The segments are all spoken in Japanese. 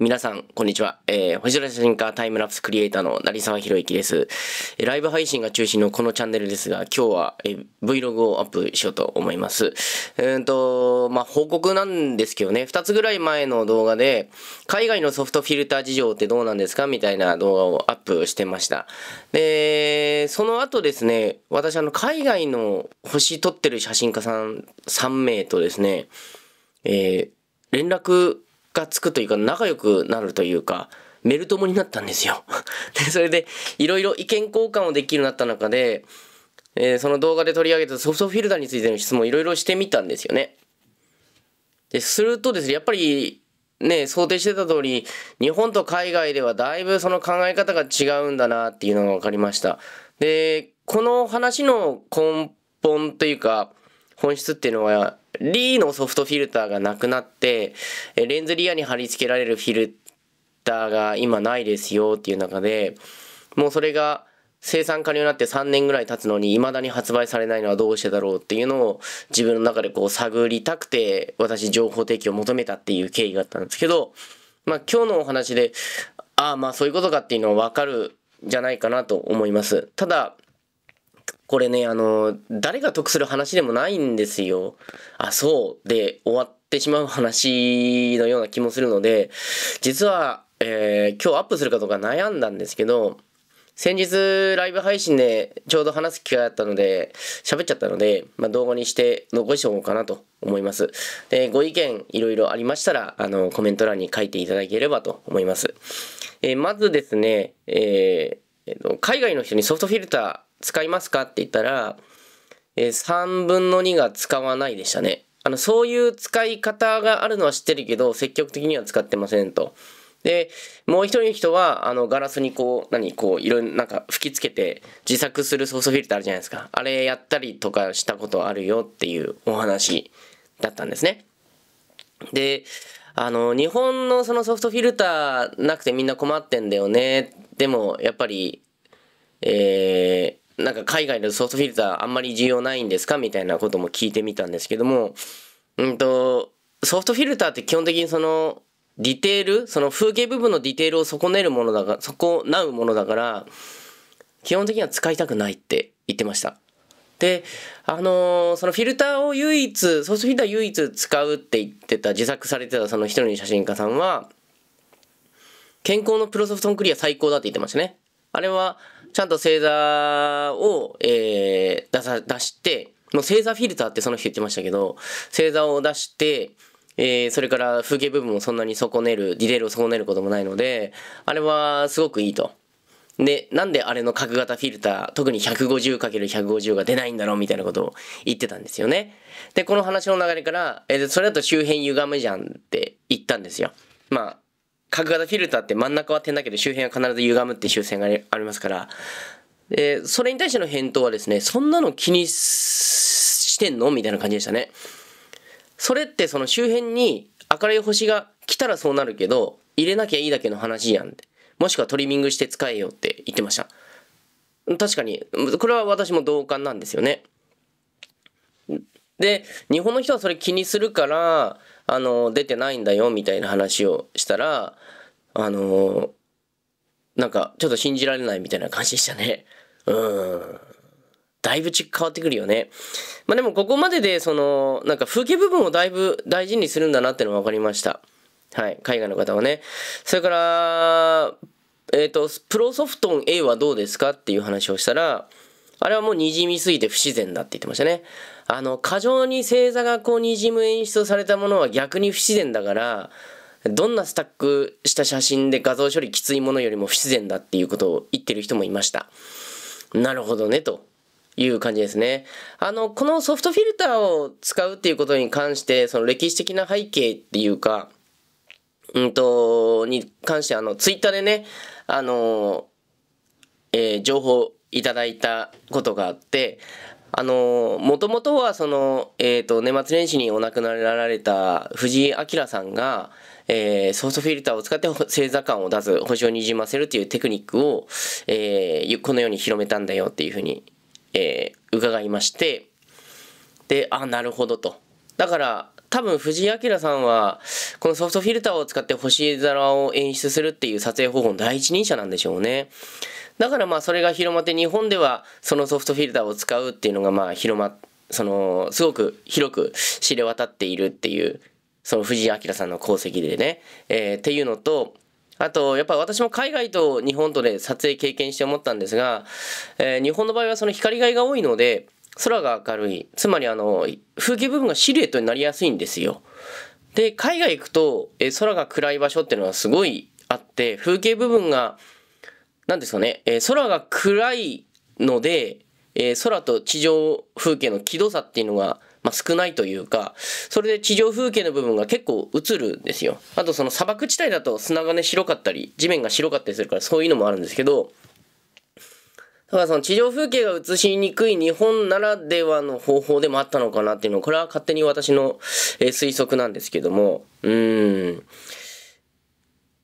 皆さん、こんにちは。えー、星空写真家タイムラプスクリエイターの成沢博之です。ライブ配信が中心のこのチャンネルですが、今日は、えー、Vlog をアップしようと思います。うんと、まあ、報告なんですけどね、2つぐらい前の動画で、海外のソフトフィルター事情ってどうなんですかみたいな動画をアップしてました。で、その後ですね、私、あの、海外の星撮ってる写真家さん3名とですね、えー、連絡がつくというか、仲良くなるというか、メル友になったんですよ。で、それで、いろいろ意見交換をできるようになった中で、えー、その動画で取り上げたソフトフィルターについての質問をいろいろしてみたんですよね。で、するとですね、やっぱり、ね、想定してた通り、日本と海外ではだいぶその考え方が違うんだなっていうのが分かりました。で、この話の根本というか、本質っていうのは、リーのソフトフィルターがなくなって、レンズリアに貼り付けられるフィルターが今ないですよっていう中で、もうそれが生産可能になって3年ぐらい経つのに未だに発売されないのはどうしてだろうっていうのを自分の中でこう探りたくて私情報提供を求めたっていう経緯があったんですけど、まあ今日のお話で、ああまあそういうことかっていうのはわかるじゃないかなと思います。ただ、これね、あの、誰が得する話でもないんですよ。あ、そうで終わってしまう話のような気もするので、実は、えー、今日アップするかどうか悩んだんですけど、先日ライブ配信でちょうど話す機会あったので、喋っちゃったので、まあ、動画にして残しておこうかなと思います。で、ご意見いろいろありましたら、あの、コメント欄に書いていただければと思います。えー、まずですね、えー、え海外の人にソフトフィルター、使いますかって言ったら、えー、3分の2が使わないでしたね。あの、そういう使い方があるのは知ってるけど、積極的には使ってませんと。で、もう一人の人は、あの、ガラスにこう、何、こう、いろいろなんか吹きつけて自作するソースフィルターあるじゃないですか。あれやったりとかしたことあるよっていうお話だったんですね。で、あの、日本のそのソフトフィルターなくてみんな困ってんだよね。でも、やっぱり、えーなんか海外のソフトフィルターあんまり需要ないんですかみたいなことも聞いてみたんですけども、うんと、ソフトフィルターって基本的にその、ディテール、その風景部分のディテールを損ねるものだから、損なうものだから、基本的には使いたくないって言ってました。で、あのー、そのフィルターを唯一、ソースフィルター唯一使うって言ってた、自作されてたその一人の写真家さんは、健康のプロソフトンクリア最高だって言ってましたね。あれは、ちゃんと星座を、えー、出さ、出して、もう星座フィルターってその人言ってましたけど、星座を出して、えー、それから風景部分もそんなに損ねる、ディテールを損ねることもないので、あれはすごくいいと。で、なんであれの角型フィルター、特に 150×150 が出ないんだろうみたいなことを言ってたんですよね。で、この話の流れから、えー、それだと周辺歪むじゃんって言ったんですよ。まあ、角型フィルターって真ん中は点だけど周辺は必ず歪むって修正がありますから、で、それに対しての返答はですね、そんなの気にしてんのみたいな感じでしたね。それってその周辺に明るい星が来たらそうなるけど、入れなきゃいいだけの話やんって。もしくはトリミングして使えよって言ってました。確かに、これは私も同感なんですよね。で、日本の人はそれ気にするから、あの、出てないんだよ、みたいな話をしたら、あの、なんか、ちょっと信じられないみたいな感じでしたね。うん。だいぶ変わってくるよね。まあでもここまでで、その、なんか風景部分をだいぶ大事にするんだなってのが分かりました。はい。海外の方はね。それから、えっ、ー、と、プロソフトン A はどうですかっていう話をしたら、あれはもうにじみすぎて不自然だって言ってましたね。あの、過剰に星座がこう滲む演出されたものは逆に不自然だから、どんなスタックした写真で画像処理きついものよりも不自然だっていうことを言ってる人もいました。なるほどね、という感じですね。あの、このソフトフィルターを使うっていうことに関して、その歴史的な背景っていうか、うんと、に関して、あの、ツイッターでね、あの、えー、情報いただいたことがあって、あのもともとはその、えーと、年末年始にお亡くなりになられた藤井明さんが、えー、ソフトフィルターを使って星座感を出す星をにじませるというテクニックを、えー、このように広めたんだよっていうふうに、えー、伺いましてであなるほどとだから多分藤井明さんはこのソフトフィルターを使って星空を演出するっていう撮影方法の第一人者なんでしょうねだからまあそれが広まって日本ではそのソフトフィルターを使うっていうのがまあ広まっそのすごく広く知れ渡っているっていうその藤井明さんの功績でね、えー、っていうのとあとやっぱ私も海外と日本とで撮影経験して思ったんですが、えー、日本の場合はその光害が多いので空が明るいつまりあの風景部分がシルエットになりやすいんですよ。で海外行くと、えー、空が暗い場所っていうのはすごいあって風景部分が何ですかね、えー、空が暗いので、えー、空と地上風景の気度差っていうのが、まあ、少ないというか、それで地上風景の部分が結構映るんですよ。あとその砂漠地帯だと砂がね白かったり、地面が白かったりするからそういうのもあるんですけど、だからその地上風景が映しにくい日本ならではの方法でもあったのかなっていうのは、これは勝手に私の、え推測なんですけども、うーん。っ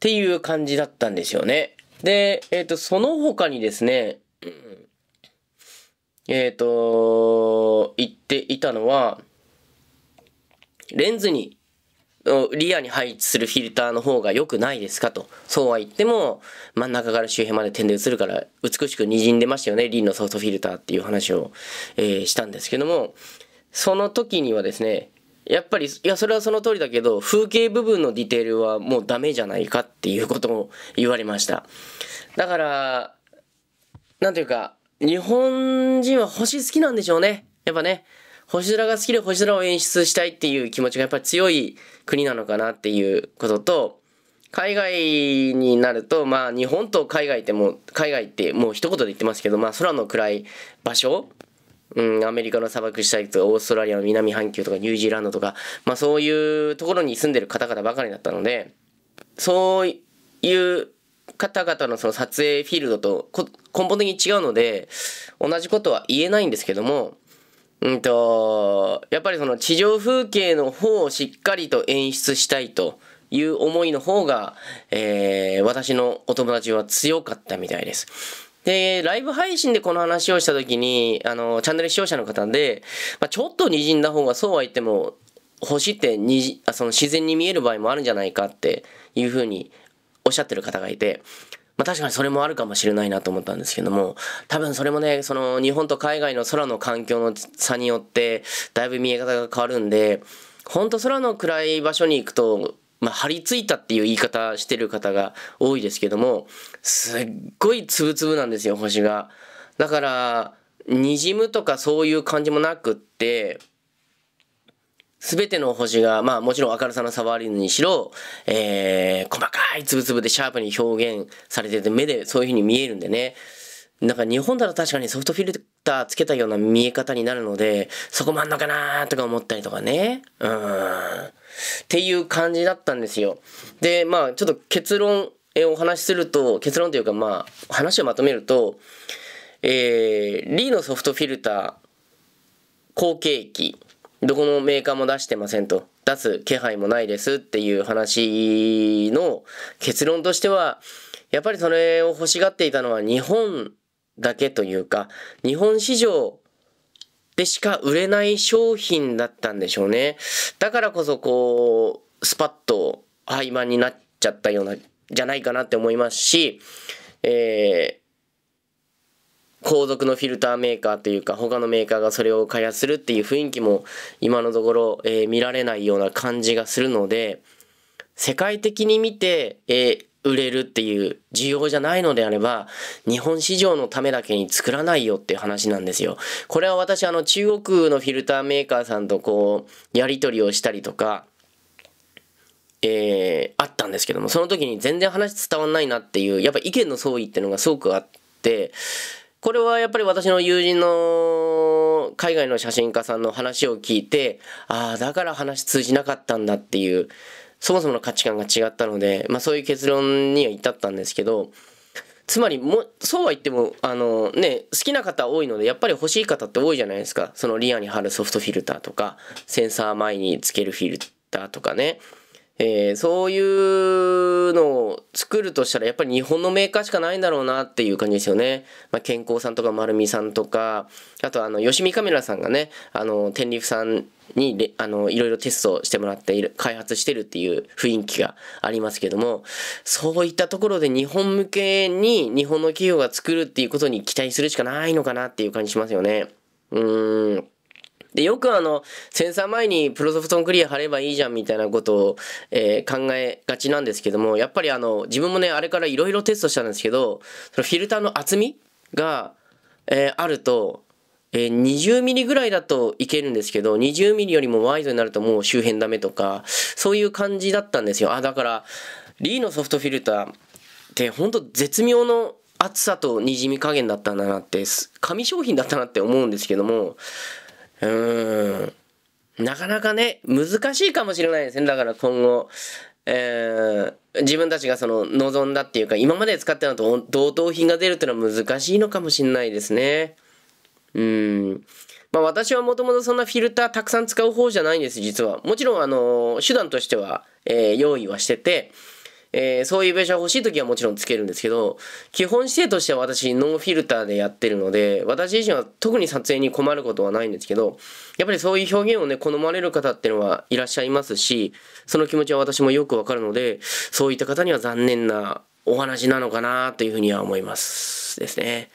ていう感じだったんですよね。で、えっ、ー、と、その他にですね、えっ、ー、と、言っていたのは、レンズに、リアに配置するフィルターの方が良くないですかと。そうは言っても、真ん中から周辺まで点で映るから、美しく滲んでましたよね、リンのソフトフィルターっていう話を、えー、したんですけども、その時にはですね、やっぱりいやそれはその通りだけど風景部分のディテールはもうダメじゃないかっていうことも言われましただから何ていうか日本人は星好きなんでしょうねやっぱね星空が好きで星空を演出したいっていう気持ちがやっぱり強い国なのかなっていうことと海外になるとまあ日本と海外ってもう海外ってもう一言で言ってますけどまあ空の暗い場所うん、アメリカの砂漠地帯とかオーストラリアの南半球とかニュージーランドとか、まあ、そういうところに住んでる方々ばかりだったのでそういう方々のその撮影フィールドと根本的に違うので同じことは言えないんですけども、うんと、やっぱりその地上風景の方をしっかりと演出したいと。いう思いの方が、えー、私のお友達は強かったみたいです。で、ライブ配信でこの話をした時に、あの、チャンネル視聴者の方で、まあ、ちょっと滲んだ方がそうは言っても、星ってにあその自然に見える場合もあるんじゃないかっていうふうにおっしゃってる方がいて、まあ、確かにそれもあるかもしれないなと思ったんですけども、多分それもね、その日本と海外の空の環境の差によって、だいぶ見え方が変わるんで、ほんと空の暗い場所に行くとまあ、張り付いたっていう言い方してる方が多いですけども、すっごいつぶつぶなんですよ、星が。だから、にじむとかそういう感じもなくって、すべての星が、まあもちろん明るさの差はあるにしろ、えー、細かいつぶつぶでシャープに表現されてて、目でそういう風に見えるんでね、なんか日本だと確かにソフトフィルターつけたような見え方になるので、そこもあんのかなーとか思ったりとかね。うん。っていう感じだったんですよ。で、まあちょっと結論えお話しすると、結論というかまあ話をまとめると、えー、リーのソフトフィルター、後継機、どこのメーカーも出してませんと。出す気配もないですっていう話の結論としては、やっぱりそれを欲しがっていたのは日本だけというか、日本市場でしか売れない商品だったんでしょうね。だからこそこう、スパッと廃盤になっちゃったような、じゃないかなって思いますし、えー、後続のフィルターメーカーというか、他のメーカーがそれを開発するっていう雰囲気も今のところ、えー、見られないような感じがするので、世界的に見て、えー、売れるっていう需要じゃないのであれば、日本市場のためだけに作らないよっていう話なんですよ。これは私あの中国のフィルターメーカーさんとこう、やり取りをしたりとか、えー、あったんですけども、その時に全然話伝わんないなっていう、やっぱ意見の相違っていうのがすごくあって、これはやっぱり私の友人の海外の写真家さんの話を聞いて、ああ、だから話通じなかったんだっていう、そもそもの価値観が違ったので、まあ、そういう結論には至ったんですけどつまりもそうは言ってもあの、ね、好きな方多いのでやっぱり欲しい方って多いじゃないですかそのリアに貼るソフトフィルターとかセンサー前につけるフィルターとかね、えー、そういう作るとしたらやっぱり日本のメーカーしかないんだろうなっていう感じですよね。まあ、健康さんとか丸美さんとか、あとあの、吉見カメラさんがね、あの、天竜さんにあのいろいろテストしてもらって開発してるっていう雰囲気がありますけどもそういったところで日本向けに日本の企業が作るっていうことに期待するしかないのかなっていう感じしますよね。うーんで、よくあの、センサー前にプロソフトンクリア貼ればいいじゃんみたいなことを、えー、考えがちなんですけども、やっぱりあの、自分もね、あれからいろいろテストしたんですけど、そのフィルターの厚みが、えー、あると、えー、20ミリぐらいだといけるんですけど、20ミリよりもワイドになるともう周辺ダメとか、そういう感じだったんですよ。あ、だから、リーのソフトフィルターってほんと絶妙の厚さとにじみ加減だったんだなって、紙商品だったなって思うんですけども、うん。なかなかね、難しいかもしれないですね。だから今後、えー、自分たちがその望んだっていうか、今まで使ってたのと同等品が出るっていうのは難しいのかもしれないですね。うん。まあ私はもともとそんなフィルターたくさん使う方じゃないんです、実は。もちろん、あの、手段としては、えー、用意はしてて、えー、そういうベーショ欲しい時はもちろんつけるんですけど、基本姿勢としては私ノンフィルターでやってるので、私自身は特に撮影に困ることはないんですけど、やっぱりそういう表現をね、好まれる方っていうのはいらっしゃいますし、その気持ちは私もよくわかるので、そういった方には残念なお話なのかなというふうには思います。ですね。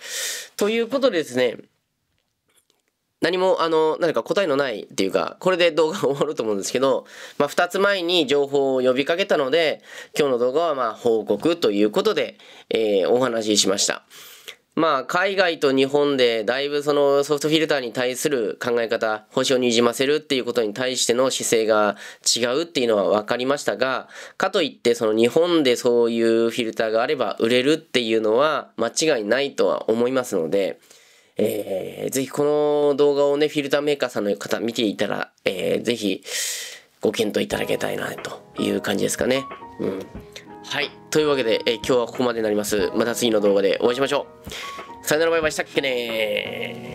ということでですね、何も、あの、何か答えのないっていうか、これで動画終わると思うんですけど、まあ、2つ前に情報を呼びかけたので、今日の動画は、まあ、報告ということで、えー、お話ししました。まあ、海外と日本でだいぶそのソフトフィルターに対する考え方、星をにじませるっていうことに対しての姿勢が違うっていうのは分かりましたが、かといってその日本でそういうフィルターがあれば売れるっていうのは間違いないとは思いますので、えー、ぜひこの動画をね、フィルターメーカーさんの方見ていたら、えー、ぜひご検討いただきたいな、という感じですかね。うん。はい。というわけで、えー、今日はここまでになります。また次の動画でお会いしましょう。さよならバイバイしたっけね